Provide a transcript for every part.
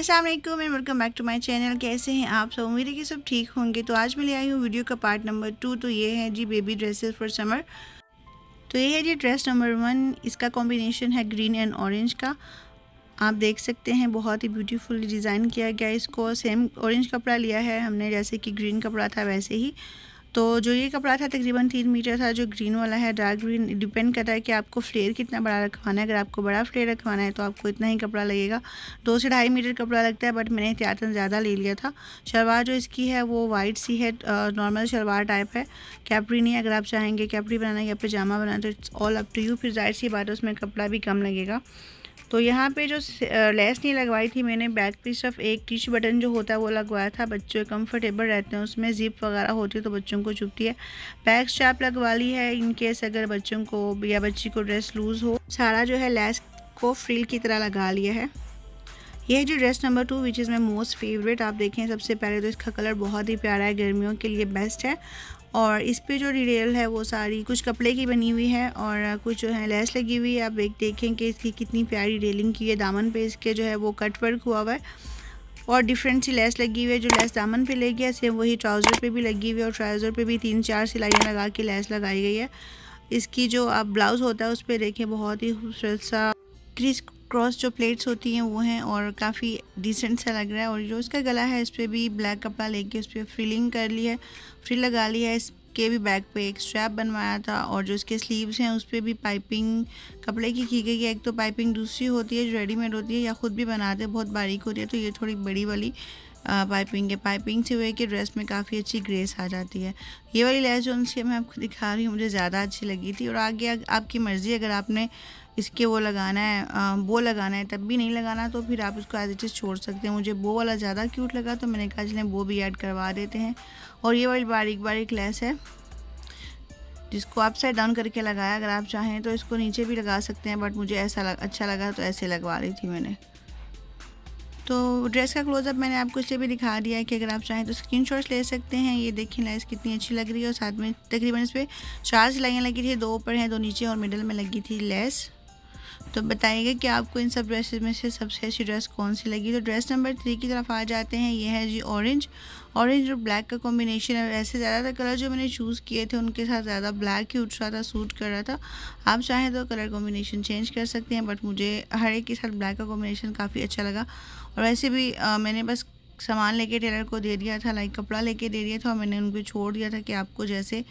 अस्सलाम वालेकुम and welcome back to my channel कैसे हैं आप सब उम्मीद है कि सब ठीक होंगे तो आज मैं ले आई हूँ वीडियो का पार्ट नंबर टू तो ये है जी बेबी ड्रेसेस फॉर समर तो ये है जी ड्रेस नंबर वन इसका कॉम्बिनेशन है ग्रीन एंड ऑरेंज का आप देख सकते हैं बहुत ही ब्यूटीफुल डिज़ाइन किया गया इसको सेम ऑरेंज कपड़ा लिया है हमने जैसे कि ग्रीन कपड़ा था वैसे ही तो जो ये कपड़ा था तकरीबन तीन मीटर था जो ग्रीन वाला है डार्क ग्रीन डिपेंड करता है कि आपको फ्लेयर कितना बड़ा रखवाना है अगर आपको बड़ा फ्लेयर रखवाना है तो आपको इतना ही कपड़ा लगेगा दो से ढाई मीटर कपड़ा लगता है बट मैंने एहतियातन ज़्यादा ले लिया था शलवार जो इसकी है वो वाइट सी है नॉर्मल शलवार टाइप है कैपरी नहीं अगर आप चाहेंगे कैपरी बनाना या पजामा बनाना तो it's all up to you फिर जाहिर सी बात है उसमें कपड़ा भी कम लगेगा तो यहाँ पे जो लेस नहीं लगवाई थी मैंने बैक पे सिर्फ एक टिच बटन जो होता है वो लगवाया था बच्चे कंफर्टेबल रहते हैं उसमें जिप वगैरह होती है तो बच्चों को छुपती है बैक स्टैप लगवा ली है इन केस अगर बच्चों को या बच्ची को ड्रेस लूज़ हो सारा जो है लेस को फ्रिल की तरह लगा लिया है यह जो dress number two which is my most favourite आप देखें सबसे पहले तो इसका कलर बहुत ही प्यारा है गर्मियों के लिए बेस्ट है और इस पे जो डिटेल है वो सारी कुछ कपड़े की बनी हुई है और कुछ जो है लेस लगी हुई है आप एक देखें कि इसकी कितनी प्यारी डिटेलिंग की है दामन पे इसके जो है वो कट वर्क हुआ हुआ है और डिफरेंट सी लेस लगी हुई है जो लेस दामन पे लगी है सेम वही ट्राउज़र पे भी लगी हुई है और ट्राउज़र पे भी तीन चार सिलाइयाँ लगा के लेस लगाई गई है इसकी जो आप ब्लाउज़ होता है उस पर देखें बहुत ही खूबसूरत सा क्रिस्क क्रॉस जो प्लेट्स होती हैं वो हैं और काफ़ी डिसेंट सा लग रहा है और जो इसका गला है इस पर भी ब्लैक कपड़ा लेके उस पर फ्रिलिंग कर ली है फ्री लगा ली है इसके भी बैक पे एक स्ट्रैप बनवाया था और जो इसके स्लीव्स हैं उस पर भी पाइपिंग कपड़े की की गई है एक तो पाइपिंग दूसरी होती है जो रेडीमेड होती है या ख़ुद भी बनाते हैं बहुत बारीक होती है तो ये थोड़ी बड़ी वाली पाइपिंग है पाइपिंग से हुए कि ड्रेस में काफ़ी अच्छी ग्रेस आ जाती है ये वाली लैस जो उनसे मैं आपको दिखा रही हूँ मुझे ज़्यादा अच्छी लगी थी और आगे आपकी मर्ज़ी अगर आपने इसके वो लगाना है बो वो लगाना है तब भी नहीं लगाना तो फिर आप इसको एज इट इज़ छोड़ सकते हैं मुझे वो वाला ज़्यादा क्यूट लगा तो मैंने कहा चलें वो भी ऐड करवा देते हैं और ये वाली बारीक बारीक लेस है जिसको आप साइड डाउन करके लगाया अगर आप चाहें तो इसको नीचे भी लगा सकते हैं बट मुझे ऐसा लग, अच्छा लगा तो ऐसे लगवा रही थी मैंने तो ड्रेस का क्लोजअप मैंने आपको इसलिए भी दिखा दिया है कि अगर आप चाहें तो स्क्रीन ले सकते हैं ये देखिए लाइस कितनी अच्छी लग रही है और साथ में तकरीबन इस पर चार सिलाइयाँ लगी थी दो ऊपर हैं दो नीचे और मिडल में लगी थी लेस तो बताइएगा कि आपको इन सब ड्रेसेस में से सबसे अच्छी ड्रेस कौन सी लगी तो ड्रेस नंबर थ्री की तरफ आ जाते हैं ये है जी ऑरेंज ऑरेंज और ब्लैक का कॉम्बिनेशन है वैसे ज़्यादातर कलर जो मैंने चूज़ किए थे उनके साथ ज़्यादा ब्लैक ही उठ रहा था सूट कर रहा था आप चाहें तो कलर कॉम्बिनेशन चेंज कर सकते हैं बट मुझे हर एक के साथ ब्लैक का कॉम्बिनेशन काफ़ी अच्छा लगा और वैसे भी आ, मैंने बस सामान लेके टेलर को दे दिया था लाइक कपड़ा लेके दे दिया था और मैंने उनको छोड़ दिया था कि आपको जैसे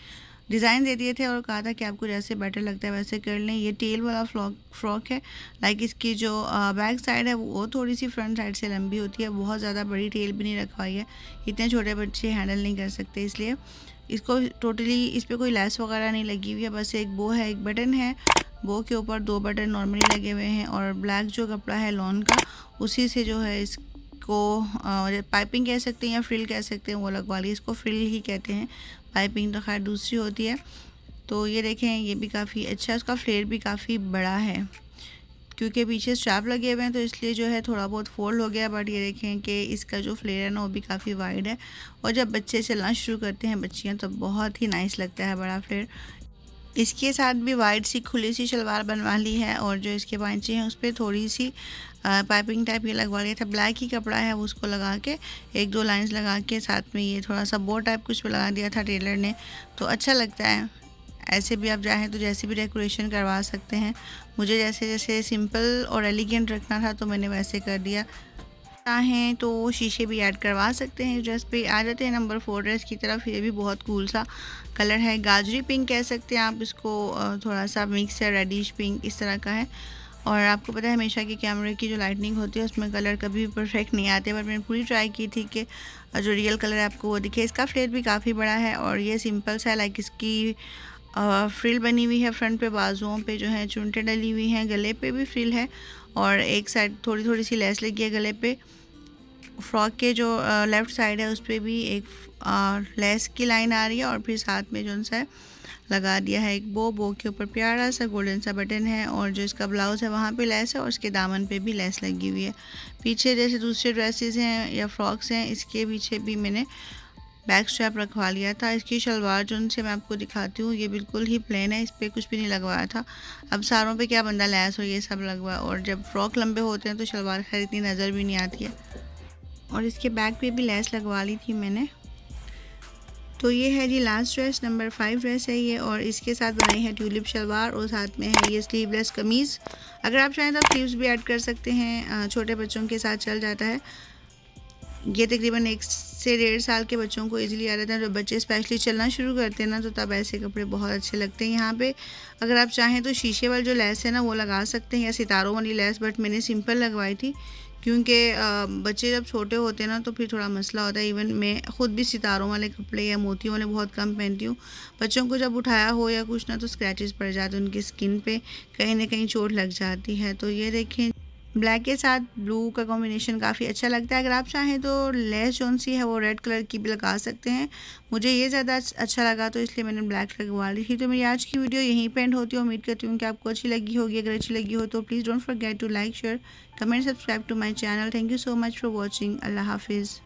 डिज़ाइन दे दिए थे और कहा था कि आपको जैसे बेटर लगता है वैसे कर लें ये टेल वाला फ्रॉक फ्रॉक है लाइक इसकी जो बैक साइड है वो थोड़ी सी फ्रंट साइड से लंबी होती है बहुत ज़्यादा बड़ी टेल भी नहीं रखवाई है इतने छोटे बच्चे हैंडल नहीं कर सकते इसलिए इसको टोटली इस पर कोई लैस वगैरह नहीं लगी हुई है बस एक बो है एक बटन है बो के ऊपर दो बटन नॉर्मली लगे हुए हैं और ब्लैक जो कपड़ा है लॉन का उसी से जो है इस को पाइपिंग कह सकते हैं या फ्रिल कह सकते हैं वो लगवा ली इसको फ्रिल ही कहते हैं पाइपिंग तो खैर दूसरी होती है तो ये देखें ये भी काफ़ी अच्छा है उसका फ्लेयर भी काफ़ी बड़ा है क्योंकि पीछे स्ट्रैप लगे हुए हैं तो इसलिए जो है थोड़ा बहुत फोल्ड हो गया बट ये देखें कि इसका जो फ्लेयर है ना वो भी काफ़ी वाइड है और जब बच्चे चलना शुरू करते हैं बच्चियाँ तो बहुत ही नाइस लगता है बड़ा फ्लेयर इसके साथ भी वाइड सी खुली सी शलवार बनवा ली है और जो इसके पाँचे हैं उस पर थोड़ी सी पाइपिंग टाइप ये लगवा लिया था ब्लैक ही कपड़ा है उसको लगा के एक दो लाइंस लगा के साथ में ये थोड़ा सा बो टाइप कुछ लगा दिया था टेलर ने तो अच्छा लगता है ऐसे भी आप चाहें तो जैसे भी डेकोरेशन करवा सकते हैं मुझे जैसे जैसे सिंपल और एलिगेंट रखना था तो मैंने वैसे कर दिया चाहें तो शीशे भी ऐड करवा सकते हैं ड्रेस पे आ जाते हैं नंबर फोर ड्रेस की तरफ ये भी बहुत कूल सा कलर है गाजरी पिंक कह सकते हैं आप इसको थोड़ा सा मिक्स है रेडिश पिंक इस तरह का है और आपको पता है हमेशा के कैमरे की जो लाइटनिंग होती है उसमें कलर कभी भी परफेक्ट नहीं आते बट मैंने पूरी ट्राई की थी कि जो रियल कलर है आपको वो दिखे इसका फ्लेट भी काफ़ी बड़ा है और ये सिंपल सा लाइक इसकी फ्रिल बनी हुई है फ्रंट पे बाजुओं पे जो है चुनटे डली हुई हैं गले पे भी फ्रिल है और एक साइड थोड़ी थोड़ी सी लेस लगी है गले पे फ्रॉक के जो लेफ़्ट साइड है उस पर भी एक लेस की लाइन आ रही है और फिर साथ में जो सा लगा दिया है एक बो बो के ऊपर प्यारा सा गोल्डन सा बटन है और जो इसका ब्लाउज़ है वहाँ पे लेस है और इसके दामन पे भी लेस लगी हुई है पीछे जैसे दूसरे ड्रेसेस हैं या फ्रॉक्स हैं इसके पीछे भी मैंने बैक स्ट्रैप रखवा लिया था इसकी शलवार जो उनसे मैं आपको दिखाती हूँ ये बिल्कुल ही प्लेन है इस पर कुछ भी नहीं लगवाया था अब सारों पे क्या बंदा लैस हो ये सब लगवा और जब फ्रॉक लंबे होते हैं तो शलवार खैर इतनी नज़र भी नहीं आती है और इसके बैक पे भी लैस लगवा ली थी मैंने तो ये है जी last dress number five dress है ये और इसके साथ बनाई है ट्यूलिप शलवार और साथ में है ये स्लीवलेस कमीज़ अगर आप चाहें तो आप स्लीव्स भी ऐड कर सकते हैं छोटे बच्चों के साथ चल जाता है ये तकरीबन एक से डेढ़ साल के बच्चों को इजीली आ जाता है जब बच्चे स्पेशली चलना शुरू करते हैं ना तो तब ऐसे कपड़े बहुत अच्छे लगते हैं यहाँ पे अगर आप चाहें तो शीशे वाली जो लैस है ना वो लगा सकते हैं या सितारों वाली लैस बट मैंने सिंपल लगवाई थी क्योंकि बच्चे जब छोटे होते हैं ना तो फिर थोड़ा मसला होता है इवन मैं ख़ुद भी सितारों वाले कपड़े या मोतियों वाले बहुत कम पहनती हूँ बच्चों को जब उठाया हो या कुछ ना तो स्क्रैचेस पड़ जाते हैं उनकी स्किन पे कहीं ना कहीं चोट लग जाती है तो ये देखें ब्लैक के साथ ब्लू का कॉम्बिनेशन काफ़ी अच्छा लगता है अगर आप चाहें तो लेस जोन सी है वो रेड कलर की भी लगा सकते हैं मुझे ये ज़्यादा अच्छा लगा तो इसलिए मैंने ब्लैक लगवा ली थी तो मेरी आज की वीडियो यहीं पे एंड होती है उम्मीद करती हूँ कि आपको अच्छी लगी होगी अगर अच्छी लगी हो तो please don't forget to like share comment subscribe to my channel thank you so much for watching अल्लाह हाफिज़